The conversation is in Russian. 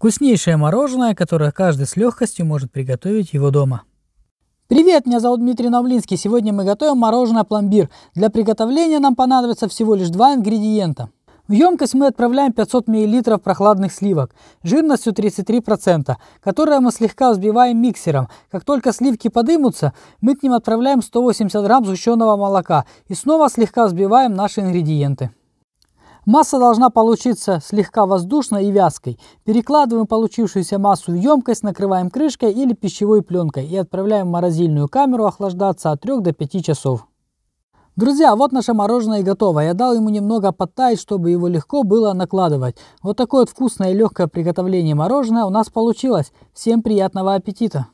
Вкуснейшее мороженое, которое каждый с легкостью может приготовить его дома. Привет, меня зовут Дмитрий Новлинский. Сегодня мы готовим мороженое пломбир. Для приготовления нам понадобится всего лишь два ингредиента. В емкость мы отправляем 500 мл прохладных сливок жирностью 33%, которые мы слегка взбиваем миксером. Как только сливки подымутся, мы к ним отправляем 180 грамм сгущенного молока и снова слегка взбиваем наши ингредиенты. Масса должна получиться слегка воздушной и вязкой. Перекладываем получившуюся массу в емкость, накрываем крышкой или пищевой пленкой и отправляем в морозильную камеру охлаждаться от 3 до 5 часов. Друзья, вот наше мороженое готово. Я дал ему немного подтаять, чтобы его легко было накладывать. Вот такое вот вкусное и легкое приготовление мороженое у нас получилось. Всем приятного аппетита!